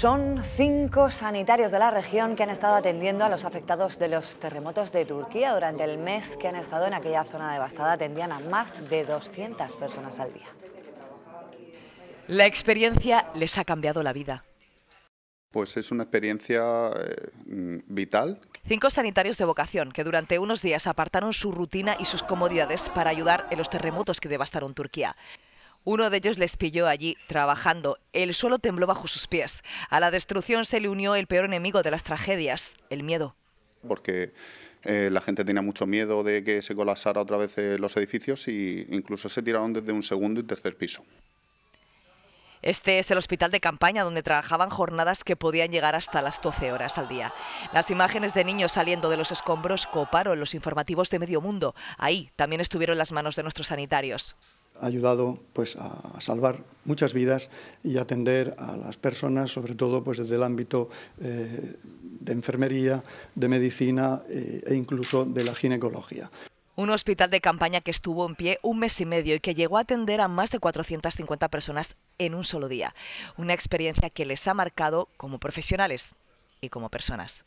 Son cinco sanitarios de la región que han estado atendiendo a los afectados de los terremotos de Turquía. Durante el mes que han estado en aquella zona devastada atendían a más de 200 personas al día. La experiencia les ha cambiado la vida. Pues es una experiencia eh, vital. Cinco sanitarios de vocación que durante unos días apartaron su rutina y sus comodidades para ayudar en los terremotos que devastaron Turquía. Uno de ellos les pilló allí trabajando. El suelo tembló bajo sus pies. A la destrucción se le unió el peor enemigo de las tragedias, el miedo. Porque eh, la gente tenía mucho miedo de que se colapsara otra vez eh, los edificios e incluso se tiraron desde un segundo y tercer piso. Este es el hospital de campaña donde trabajaban jornadas que podían llegar hasta las 12 horas al día. Las imágenes de niños saliendo de los escombros coparon los informativos de medio mundo. Ahí también estuvieron las manos de nuestros sanitarios ha ayudado pues, a salvar muchas vidas y atender a las personas, sobre todo pues, desde el ámbito eh, de enfermería, de medicina eh, e incluso de la ginecología. Un hospital de campaña que estuvo en pie un mes y medio y que llegó a atender a más de 450 personas en un solo día. Una experiencia que les ha marcado como profesionales y como personas.